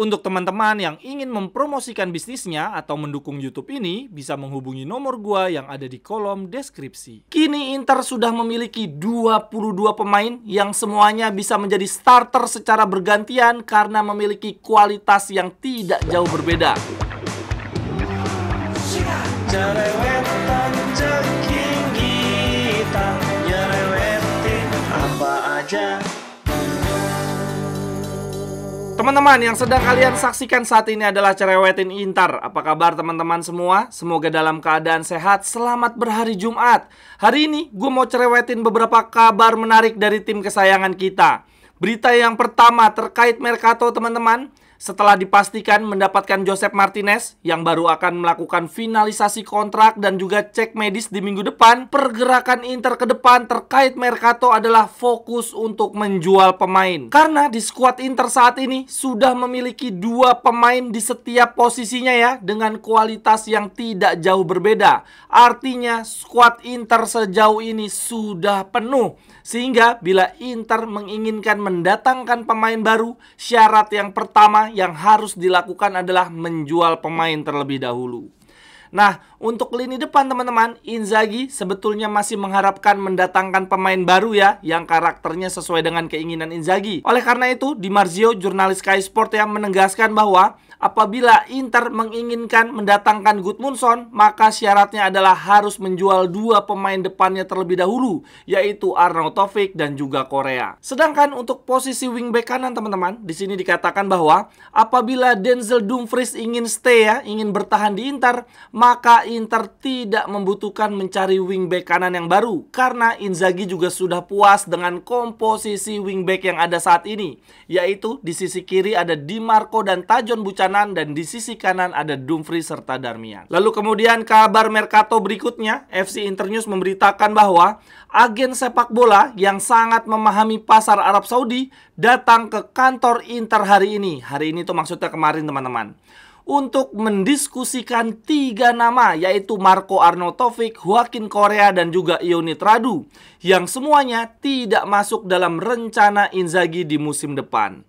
Untuk teman-teman yang ingin mempromosikan bisnisnya atau mendukung YouTube ini, bisa menghubungi nomor gua yang ada di kolom deskripsi. Kini Inter sudah memiliki 22 pemain yang semuanya bisa menjadi starter secara bergantian karena memiliki kualitas yang tidak jauh berbeda. Yeah. Teman-teman, yang sedang kalian saksikan saat ini adalah Cerewetin Intar. Apa kabar teman-teman semua? Semoga dalam keadaan sehat. Selamat berhari Jumat. Hari ini gue mau cerewetin beberapa kabar menarik dari tim kesayangan kita. Berita yang pertama terkait Mercato teman-teman. Setelah dipastikan mendapatkan Joseph Martinez yang baru akan melakukan finalisasi kontrak dan juga cek medis di minggu depan, pergerakan Inter ke depan terkait Mercato adalah fokus untuk menjual pemain. Karena di skuad Inter saat ini sudah memiliki dua pemain di setiap posisinya ya dengan kualitas yang tidak jauh berbeda. Artinya skuad Inter sejauh ini sudah penuh. Sehingga bila Inter menginginkan mendatangkan pemain baru, syarat yang pertama yang harus dilakukan adalah menjual pemain terlebih dahulu. Nah, untuk lini depan teman-teman, Inzaghi sebetulnya masih mengharapkan mendatangkan pemain baru ya yang karakternya sesuai dengan keinginan Inzaghi. Oleh karena itu, Di Marzio, jurnalis Sky Sport yang menegaskan bahwa apabila Inter menginginkan mendatangkan Gudmundsson, maka syaratnya adalah harus menjual dua pemain depannya terlebih dahulu, yaitu Taufik dan juga Korea. Sedangkan untuk posisi wingback kanan teman-teman, di sini dikatakan bahwa apabila Denzel Dumfries ingin stay ya, ingin bertahan di Inter, maka Inter tidak membutuhkan mencari wingback kanan yang baru karena Inzaghi juga sudah puas dengan komposisi wingback yang ada saat ini yaitu di sisi kiri ada Di Marco dan Tajon Bucanan dan di sisi kanan ada Dumfries serta Darmian. Lalu kemudian kabar Mercato berikutnya FC Inter News memberitakan bahwa agen sepak bola yang sangat memahami pasar Arab Saudi datang ke kantor Inter hari ini. Hari ini tuh maksudnya kemarin teman-teman untuk mendiskusikan tiga nama yaitu Marco Arnotovic, Joaquin Korea dan juga Ioni Tradu yang semuanya tidak masuk dalam rencana Inzaghi di musim depan.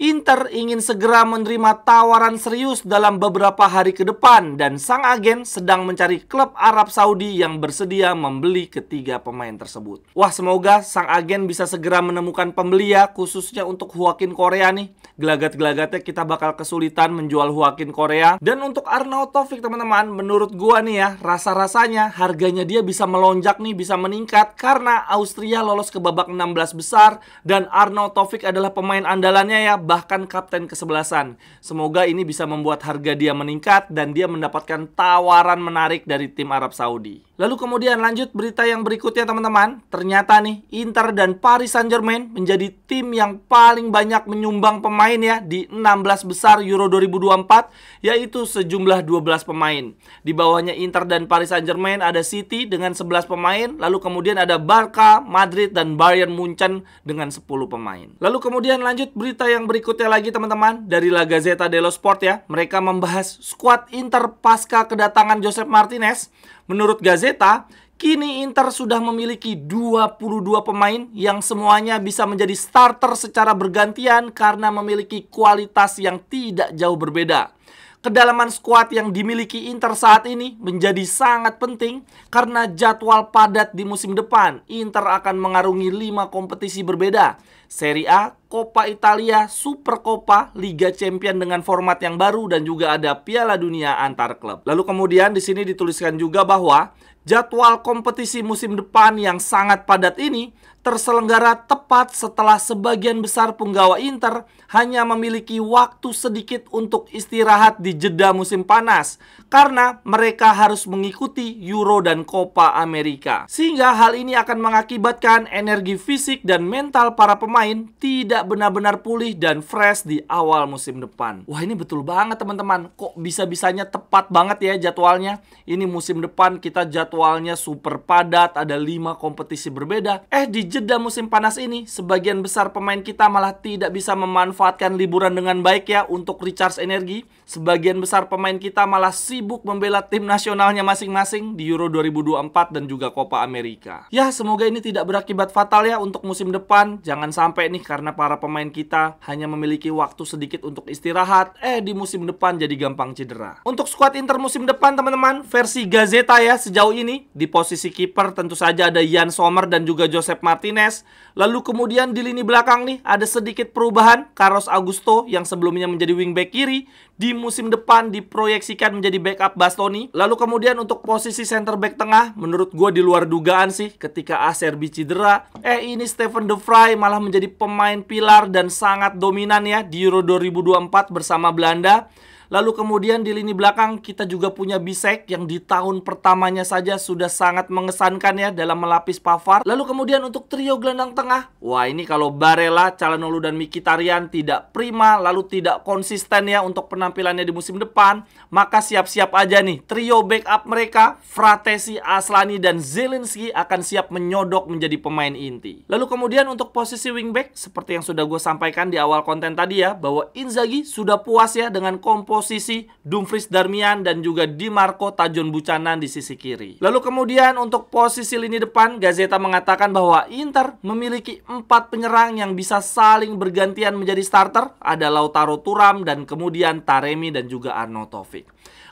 Inter ingin segera menerima tawaran serius dalam beberapa hari ke depan dan sang agen sedang mencari klub Arab Saudi yang bersedia membeli ketiga pemain tersebut. Wah, semoga sang agen bisa segera menemukan pembeli ya, khususnya untuk Huakin Korea nih. Gelagat-gelagatnya kita bakal kesulitan menjual Huakin Korea. Dan untuk Arnaud Taufik teman-teman, menurut gua nih ya, rasa-rasanya harganya dia bisa melonjak nih, bisa meningkat karena Austria lolos ke babak 16 besar dan Arnaud Taufik adalah pemain andalannya ya bahkan kapten kesebelasan. Semoga ini bisa membuat harga dia meningkat dan dia mendapatkan tawaran menarik dari tim Arab Saudi. Lalu kemudian lanjut berita yang berikutnya teman-teman. Ternyata nih Inter dan Paris Saint-Germain menjadi tim yang paling banyak menyumbang pemain ya di 16 besar Euro 2024 yaitu sejumlah 12 pemain. Di bawahnya Inter dan Paris Saint-Germain ada City dengan 11 pemain, lalu kemudian ada Barca, Madrid dan Bayern Munchen dengan 10 pemain. Lalu kemudian lanjut berita yang berikutnya berikutnya lagi teman-teman dari La Gazzetta dello Sport ya. Mereka membahas skuad Inter pasca kedatangan Josep Martinez. Menurut Gazzetta, kini Inter sudah memiliki 22 pemain yang semuanya bisa menjadi starter secara bergantian karena memiliki kualitas yang tidak jauh berbeda kedalaman skuad yang dimiliki Inter saat ini menjadi sangat penting karena jadwal padat di musim depan. Inter akan mengarungi 5 kompetisi berbeda. Serie A, Coppa Italia, Super Coppa, Liga Champion dengan format yang baru dan juga ada Piala Dunia antar klub. Lalu kemudian di sini dituliskan juga bahwa jadwal kompetisi musim depan yang sangat padat ini terselenggara tepat setelah sebagian besar penggawa Inter hanya memiliki waktu sedikit untuk istirahat di jeda musim panas karena mereka harus mengikuti Euro dan Copa America. Sehingga hal ini akan mengakibatkan energi fisik dan mental para pemain tidak tidak benar-benar pulih dan fresh di awal musim depan. Wah ini betul banget teman-teman. Kok bisa-bisanya tepat banget ya jadwalnya. Ini musim depan kita jadwalnya super padat. Ada 5 kompetisi berbeda. Eh di jeda musim panas ini sebagian besar pemain kita malah tidak bisa memanfaatkan liburan dengan baik ya untuk recharge energi. Sebagian besar pemain kita malah sibuk membela tim nasionalnya masing-masing di Euro 2024 dan juga Copa America. Ya semoga ini tidak berakibat fatal ya untuk musim depan. Jangan sampai nih karena para para pemain kita hanya memiliki waktu sedikit untuk istirahat, eh di musim depan jadi gampang cedera. Untuk skuad Inter musim depan teman-teman, versi Gazeta ya sejauh ini di posisi kiper tentu saja ada Ian Sommer dan juga Josep Martinez. Lalu kemudian di lini belakang nih ada sedikit perubahan Carlos Augusto yang sebelumnya menjadi wingback kiri di musim depan diproyeksikan menjadi backup Bastoni. Lalu kemudian untuk posisi center back tengah menurut gue di luar dugaan sih ketika Acerbi cedera, eh ini Stephen De Vrij malah menjadi pemain pilihan pilar dan sangat dominan ya di Euro 2024 bersama Belanda Lalu kemudian di lini belakang kita juga punya Bisek yang di tahun pertamanya saja sudah sangat mengesankan ya dalam melapis Pavard. Lalu kemudian untuk trio gelandang tengah, wah ini kalau Barella, Calhanoglu dan Mikitarian tidak prima lalu tidak konsisten ya untuk penampilannya di musim depan, maka siap-siap aja nih trio backup mereka Fratesi, Aslani dan Zelinski akan siap menyodok menjadi pemain inti. Lalu kemudian untuk posisi wingback seperti yang sudah gue sampaikan di awal konten tadi ya bahwa Inzaghi sudah puas ya dengan komposisi posisi Dumfries Darmian dan juga Di Marco Tajon Bucanan di sisi kiri. Lalu kemudian untuk posisi lini depan, Gazeta mengatakan bahwa Inter memiliki empat penyerang yang bisa saling bergantian menjadi starter, ada Lautaro Turam dan kemudian Taremi dan juga Arnautovic.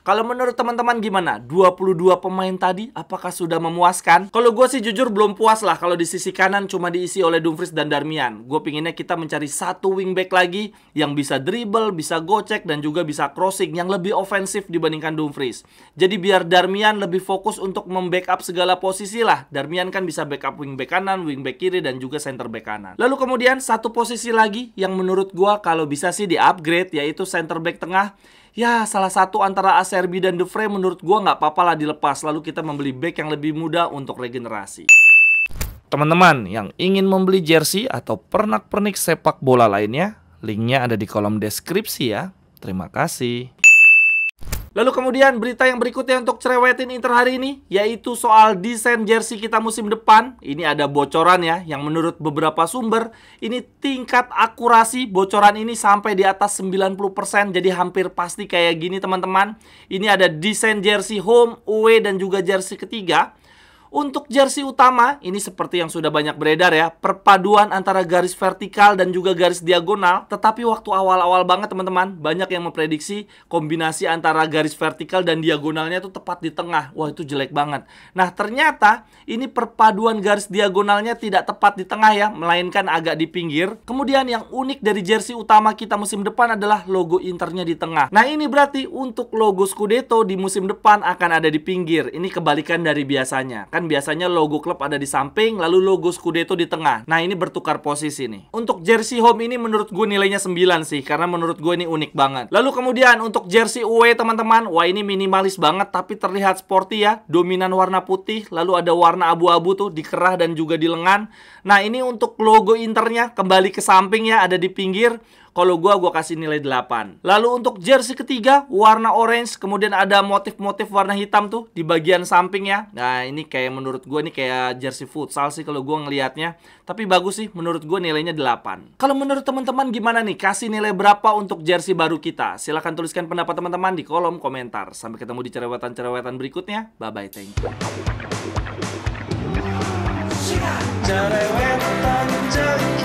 Kalau menurut teman-teman gimana? 22 pemain tadi apakah sudah memuaskan? Kalau gue sih jujur belum puas lah kalau di sisi kanan cuma diisi oleh Dumfries dan Darmian. Gue pinginnya kita mencari satu wingback lagi yang bisa dribble, bisa gocek, dan juga bisa crossing yang lebih ofensif dibandingkan Dumfries. Jadi biar Darmian lebih fokus untuk membackup segala posisi lah. Darmian kan bisa backup wingback kanan, wingback kiri, dan juga center back kanan. Lalu kemudian satu posisi lagi yang menurut gue kalau bisa sih di-upgrade yaitu center back tengah ya salah satu antara ACRB dan The Frame menurut gue nggak apa-apa lah dilepas. Lalu kita membeli back yang lebih mudah untuk regenerasi. Teman-teman yang ingin membeli jersey atau pernak-pernik sepak bola lainnya, linknya ada di kolom deskripsi ya. Terima kasih. Lalu kemudian berita yang berikutnya untuk cerewetin Inter hari ini yaitu soal desain jersey kita musim depan. Ini ada bocoran ya yang menurut beberapa sumber ini tingkat akurasi bocoran ini sampai di atas 90% jadi hampir pasti kayak gini teman-teman. Ini ada desain jersey home, away dan juga jersey ketiga untuk jersey utama, ini seperti yang sudah banyak beredar ya, perpaduan antara garis vertikal dan juga garis diagonal. Tetapi waktu awal-awal banget teman-teman, banyak yang memprediksi kombinasi antara garis vertikal dan diagonalnya itu tepat di tengah. Wah itu jelek banget. Nah ternyata ini perpaduan garis diagonalnya tidak tepat di tengah ya, melainkan agak di pinggir. Kemudian yang unik dari jersey utama kita musim depan adalah logo internya di tengah. Nah ini berarti untuk logo Scudetto di musim depan akan ada di pinggir. Ini kebalikan dari biasanya Kan biasanya logo klub ada di samping, lalu logo Scudetto di tengah. Nah, ini bertukar posisi nih. Untuk jersey home ini menurut gue nilainya 9 sih, karena menurut gue ini unik banget. Lalu kemudian untuk jersey away teman-teman, wah ini minimalis banget tapi terlihat sporty ya. Dominan warna putih, lalu ada warna abu-abu tuh di kerah dan juga di lengan. Nah, ini untuk logo internya kembali ke samping ya, ada di pinggir. Kalau gua gua kasih nilai 8. Lalu untuk jersey ketiga warna orange kemudian ada motif-motif warna hitam tuh di bagian samping ya. Nah, ini kayak menurut gua ini kayak jersey futsal sih kalau gua ngelihatnya. Tapi bagus sih menurut gua nilainya 8. Kalau menurut teman-teman gimana nih? Kasih nilai berapa untuk jersey baru kita? Silahkan tuliskan pendapat teman-teman di kolom komentar. Sampai ketemu di cerewetan-cerewetan berikutnya. Bye bye, thank you. Cerewetan, cerewetan.